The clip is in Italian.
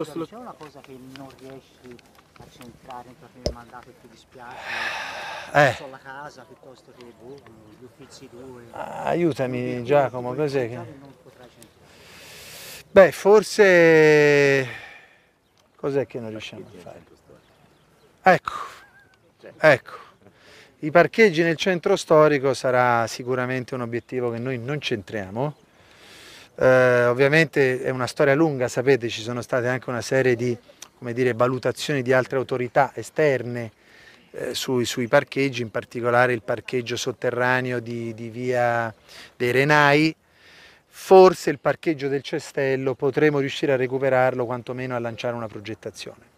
Cioè, c'è una cosa che non riesci a centrare entro fine mandato e ti dispiace? Eh. So la casa piuttosto che boh, gli uffizi due. Ah, aiutami non Giacomo, cos'è che... Beh, forse... Cos'è che non riusciamo a fare? Ecco, cioè. ecco. I parcheggi nel centro storico sarà sicuramente un obiettivo che noi non centriamo, eh, ovviamente è una storia lunga, sapete, ci sono state anche una serie di dire, valutazioni di altre autorità esterne eh, sui, sui, parcheggi, in particolare il parcheggio sotterraneo di, di via dei Renai, forse il parcheggio del Cestello potremo riuscire a recuperarlo quantomeno a lanciare una progettazione.